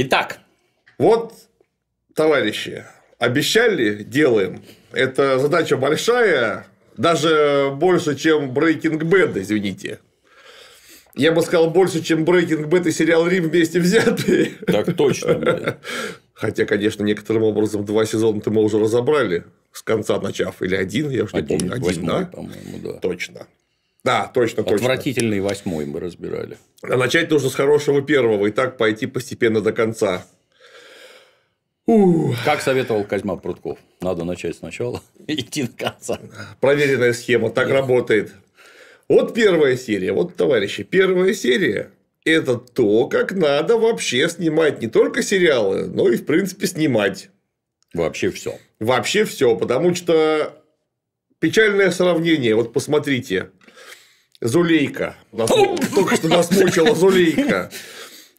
Итак. Вот, товарищи, обещали, делаем. Это задача большая, даже больше, чем Breaking Bad, извините. Я бы сказал, больше, чем Breaking Bad и сериал «Рим» вместе взятые. Так точно. Хотя, конечно, некоторым образом два сезона ты мы уже разобрали с конца начав. Или один, я уж не один, помню. Один, восьмой, да? по-моему, да. Точно. Да, точно, точно. Отвратительный восьмой мы разбирали. А начать нужно с хорошего первого и так пойти постепенно до конца. Как советовал Козьма Прутков. Надо начать сначала и идти до конца. Проверенная схема, так да. работает. Вот первая серия. Вот, товарищи, первая серия – это то, как надо вообще снимать не только сериалы, но и, в принципе, снимать. Вообще все. Вообще все, потому что печальное сравнение. Вот посмотрите, Зулейка. Нас, только что нас мучила Зулейка.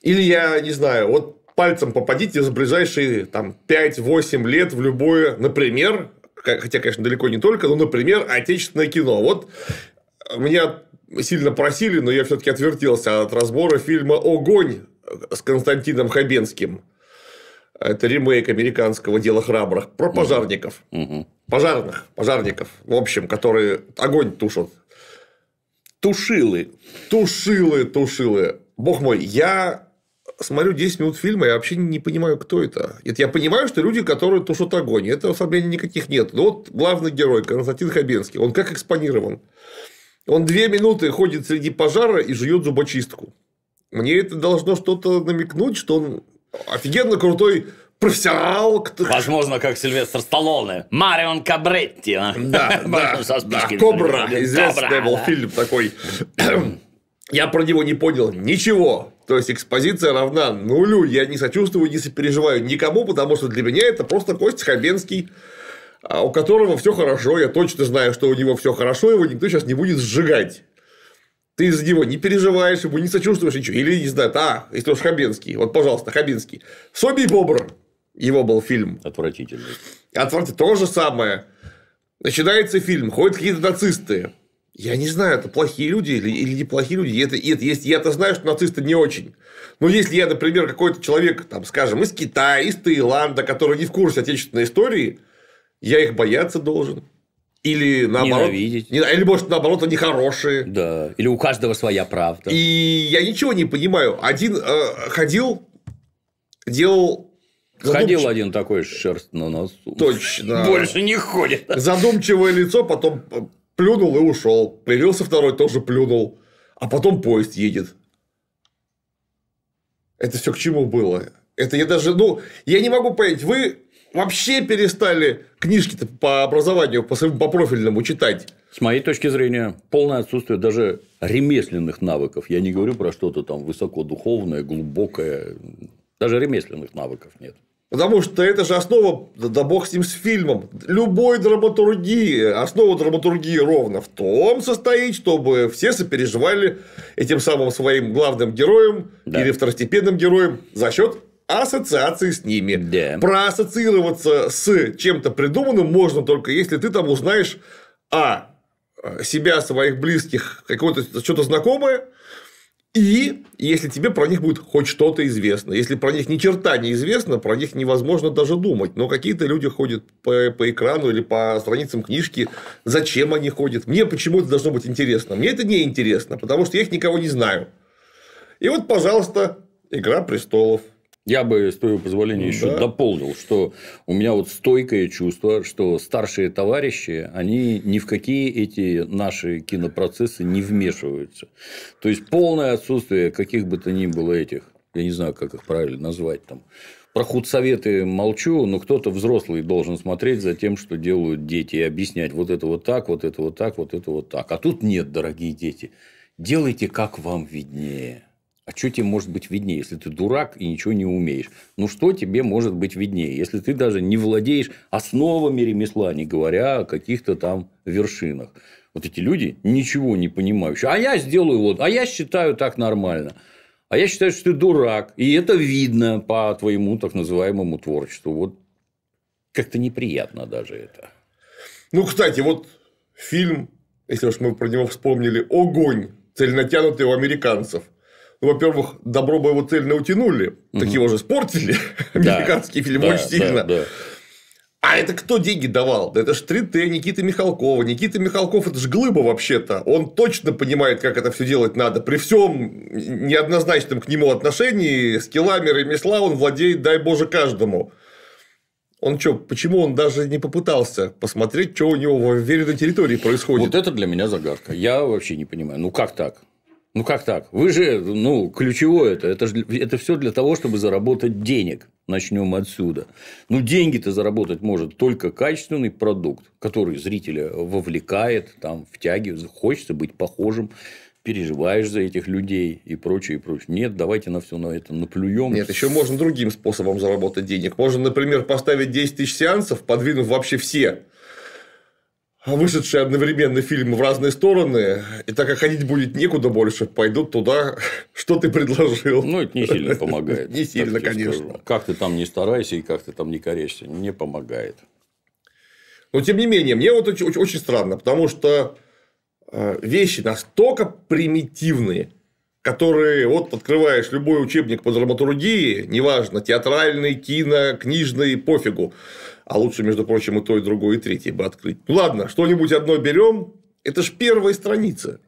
Или я не знаю, вот пальцем попадите за ближайшие там, 5-8 лет в любое, например, хотя, конечно, далеко не только, но, например, отечественное кино. Вот меня сильно просили, но я все-таки отвертелся от разбора фильма «Огонь» с Константином Хабенским. Это ремейк американского дела храбрых про пожарников. Пожарных, пожарников, в общем, которые огонь тушат. Тушилы. Тушилы, тушилы. Бог мой, я смотрю 10 минут фильма, я вообще не понимаю, кто это. Это я понимаю, что люди, которые тушат огонь. Этого ослабления никаких нет. Но вот главный герой, Константин Хабенский, он как экспонирован. Он две минуты ходит среди пожара и жует зубочистку. Мне это должно что-то намекнуть, что он офигенно крутой профессионал. Возможно, как Сильвестр Сталлоне. Марион Кабретти. А? Да, да, да. Кобра. Известный был фильм такой. Я про него не понял ничего. То есть экспозиция равна нулю. Я не сочувствую, не сопереживаю никому, потому что для меня это просто Костя Хабенский, а, у которого все хорошо. Я точно знаю, что у него все хорошо, его никто сейчас не будет сжигать. Ты из-за него не переживаешь, ему не сочувствуешь ничего. Или, не знаю, а, если уж Хабенский. Вот, пожалуйста, Хабенский. Собий бобр. Его был фильм. Отвратительный. Отвратительный. То же самое. Начинается фильм, ходят какие-то нацисты. Я не знаю, это плохие люди или, или неплохие люди. Это, это, если я-то знаю, что нацисты не очень. Но если я, например, какой-то человек, там, скажем, из Китая, из Таиланда, который не в курсе отечественной истории, я их бояться должен. Или наоборот. Ненавидеть. Не, или, может, наоборот, они хорошие. Да. Или у каждого своя правда. И я ничего не понимаю. Один э, ходил, делал Ходил один такой шерсть на носу. Точно. Больше не ходит. Задумчивое лицо, потом плюнул и ушел. Появился второй, тоже плюнул. А потом поезд едет. Это все к чему было? Это я даже, ну, я не могу понять, вы вообще перестали книжки по образованию, по, своему, по профильному читать. С моей точки зрения, полное отсутствие даже ремесленных навыков. Я не говорю про что-то там высокодуховное, глубокое. Даже ремесленных навыков нет. Потому что это же основа, да бог с ним, с фильмом, любой драматургии. Основа драматургии ровно в том состоит, чтобы все сопереживали этим самым своим главным героем да. или второстепенным героем за счет ассоциации с ними. Да. Проассоциироваться с чем-то придуманным можно только если ты там узнаешь а себя, своих близких, какое-то что-то знакомое, и если тебе про них будет хоть что-то известно. Если про них ни черта не известно, про них невозможно даже думать. Но какие-то люди ходят по, по экрану или по страницам книжки. Зачем они ходят? Мне почему то должно быть интересно? Мне это не интересно, потому что я их никого не знаю. И вот, пожалуйста, «Игра престолов». Я бы, с твоего позволения, ну еще да. дополнил, что у меня вот стойкое чувство, что старшие товарищи, они ни в какие эти наши кинопроцессы не вмешиваются. То есть, полное отсутствие каких бы то ни было этих, я не знаю, как их правильно назвать там, про худсоветы молчу, но кто-то взрослый должен смотреть за тем, что делают дети, и объяснять вот это вот так, вот это вот так, вот это вот так. А тут нет, дорогие дети. Делайте, как вам виднее. А что тебе может быть виднее, если ты дурак и ничего не умеешь? Ну, что тебе может быть виднее, если ты даже не владеешь основами ремесла, не говоря о каких-то там вершинах? Вот эти люди ничего не понимающие. А я сделаю вот, а я считаю так нормально. А я считаю, что ты дурак. И это видно по твоему так называемому творчеству. Вот как-то неприятно даже это. Ну, кстати, вот фильм, если уж мы про него вспомнили, «Огонь» целенатянутый у американцев – во-первых, добро бы его цельно утянули, угу. так его же спортили, да. американский фильм да, очень да, сильно. Да, да. А это кто деньги давал? Да это ж 3Т Никита Михалкова. Никита Михалков это ж глыба вообще-то. Он точно понимает, как это все делать надо. При всем неоднозначном к нему отношении с килами ремесла он владеет, дай боже, каждому. Он что, почему он даже не попытался посмотреть, что у него в веренной территории происходит? Вот это для меня загадка. Я вообще не понимаю. Ну как так? Ну как так? Вы же, ну, ключевое это, это, же, это все для того, чтобы заработать денег. Начнем отсюда. Ну, деньги-то заработать может только качественный продукт, который зрителя вовлекает, там, втягивает, хочется быть похожим переживаешь за этих людей и прочее, и прочее. Нет, давайте на все на это наплюем. Нет, еще можно другим способом заработать денег. Можно, например, поставить 10 тысяч сеансов, подвинув вообще все а вышедшие одновременно фильмы в разные стороны, и так как ходить будет некуда больше, пойдут туда, что ты предложил. Ну, это не сильно помогает. Не сильно, конечно. Как ты там не старайся и как ты там не корешься, не помогает. Но, тем не менее, мне вот очень, очень странно, потому что э, вещи настолько примитивные – которые вот открываешь любой учебник по драматургии, неважно, театральный, кино, книжный, пофигу. А лучше, между прочим, и то, и другое, и третье бы открыть. Ну ладно, что-нибудь одно берем. Это ж первая страница.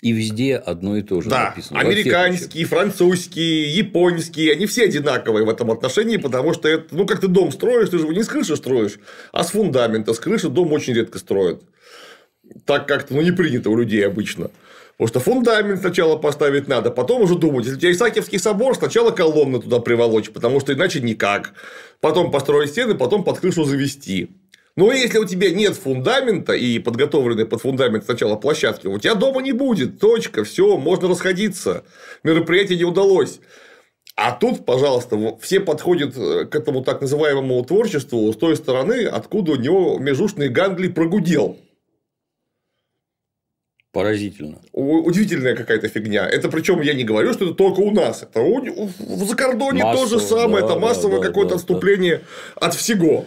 И везде одно и то же да. написано. Американские, французские, японские, они все одинаковые в этом отношении, потому что это, ну, как ты дом строишь, ты же его не с крыши строишь, а с фундамента. С крыши дом очень редко строят. Так как-то, ну, не принято у людей обычно. Потому что фундамент сначала поставить надо, потом уже думать, если у тебя Исаакиевский собор, сначала колонны туда приволочь, потому что иначе никак. Потом построить стены, потом под крышу завести. Но ну, если у тебя нет фундамента и подготовленной под фундамент сначала площадки, у тебя дома не будет. Точка, все, можно расходиться. Мероприятие не удалось. А тут, пожалуйста, все подходят э, к этому так называемому творчеству с той стороны, откуда у него межушный Гангли прогудел. Поразительно. Удивительная какая-то фигня. Это причем я не говорю, что это только у нас. Это у... в закордоне то же самое. Да, это массовое да, какое-то да, отступление да. от всего.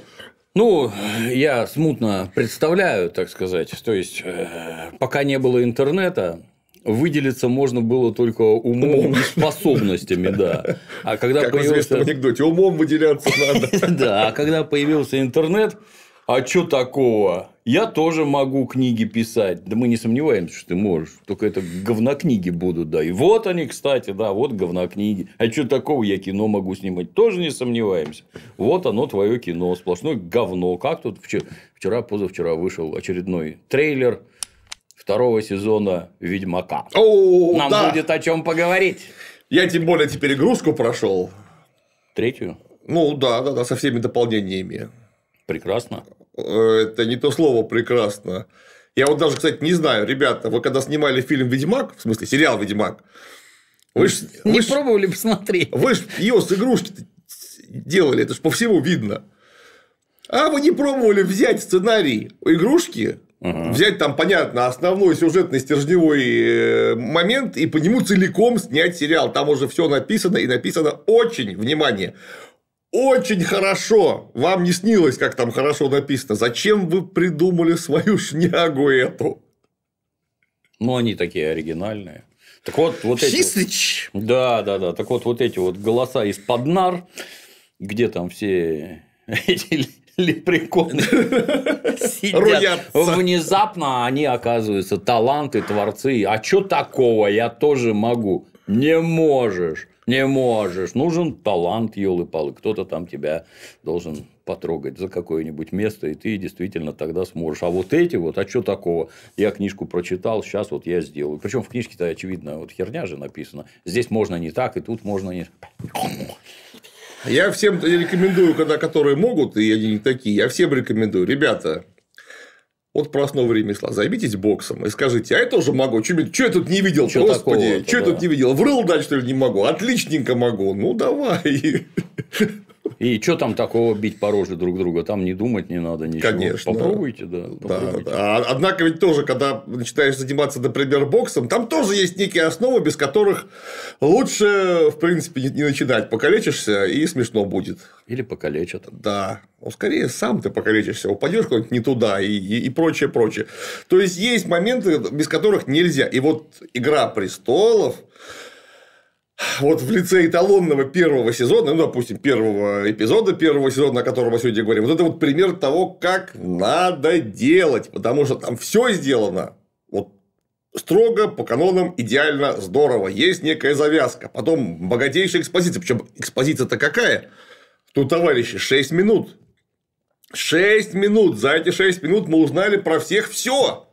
Ну, я смутно представляю, так сказать. То есть, э, пока не было интернета, выделиться можно было только умом, умом. и способностями, да. А когда как появился... в анекдоте, умом выделяться надо. Да, а когда появился интернет, а что такого? Я тоже могу книги писать. Да мы не сомневаемся, что ты можешь. Только это говнокниги будут, да. И вот они, кстати, да, вот говнокниги. А что такого я кино могу снимать? Тоже не сомневаемся. Вот оно, твое кино. Сплошное говно. Как тут вчера, позавчера вышел очередной трейлер второго сезона «Ведьмака». О, Нам да. будет о чем поговорить. Я тем более теперь перегрузку прошел. Третью? Ну, да, да, да, со всеми дополнениями. Прекрасно. Э, это не то слово прекрасно. Я вот даже, кстати, не знаю, ребята, вы когда снимали фильм «Ведьмак», в смысле, сериал «Ведьмак», вы ж, не вы ж, пробовали посмотреть. Вы же ее с игрушки делали, это ж по всему видно. А вы не пробовали взять сценарий у игрушки, угу. взять там, понятно, основной сюжетный стержневой э, момент и по нему целиком снять сериал. Там уже все написано и написано очень, внимание, очень хорошо. Вам не снилось, как там хорошо написано. Зачем вы придумали свою шнягу эту? Ну, они такие оригинальные. Так вот, вот эти. Вот, да, да, да. Так вот, вот эти вот голоса из-под нар, где там все эти лепреконы сидят. Внезапно они оказываются таланты, творцы. А что такого? Я тоже могу. Не можешь. Не можешь. Нужен талант, елы-палы. Кто-то там тебя должен потрогать за какое-нибудь место, и ты действительно тогда сможешь. А вот эти вот, а что такого? Я книжку прочитал, сейчас вот я сделаю. Причем в книжке-то, очевидно, вот херня же написана. Здесь можно не так, и тут можно не... Я всем рекомендую, когда которые могут, и они не такие, я всем рекомендую. Ребята, от простого ремесла. Займитесь боксом и скажите, а я тоже могу. Что я тут не видел? Чё Господи, что я да. тут не видел? Врыл дальше, что ли, не могу? Отличненько могу. Ну, давай. И что там такого бить по роже друг друга? Там не думать не надо ничего. Конечно. Попробуйте, да. Попробуйте. да, да. А, однако ведь тоже, когда начинаешь заниматься, например, боксом, там тоже есть некие основы, без которых лучше, в принципе, не, не начинать. Покалечишься, и смешно будет. Или покалечат. Да. Ну, скорее, сам ты покалечишься, упадешь куда-нибудь не туда и, и, и прочее, прочее. То есть, есть моменты, без которых нельзя. И вот «Игра престолов» вот в лице эталонного первого сезона, ну, допустим, первого эпизода первого сезона, о котором мы сегодня говорим, вот это вот пример того, как надо делать, потому что там все сделано вот строго, по канонам, идеально, здорово. Есть некая завязка, потом богатейшая экспозиция, причем экспозиция-то какая? Тут, товарищи, 6 минут. 6 минут. За эти 6 минут мы узнали про всех все.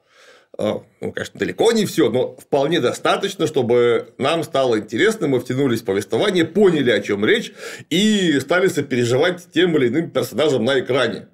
А, ну, конечно, далеко не все, но вполне достаточно, чтобы нам стало интересно, мы втянулись в повествование, поняли, о чем речь, и стали сопереживать тем или иным персонажам на экране.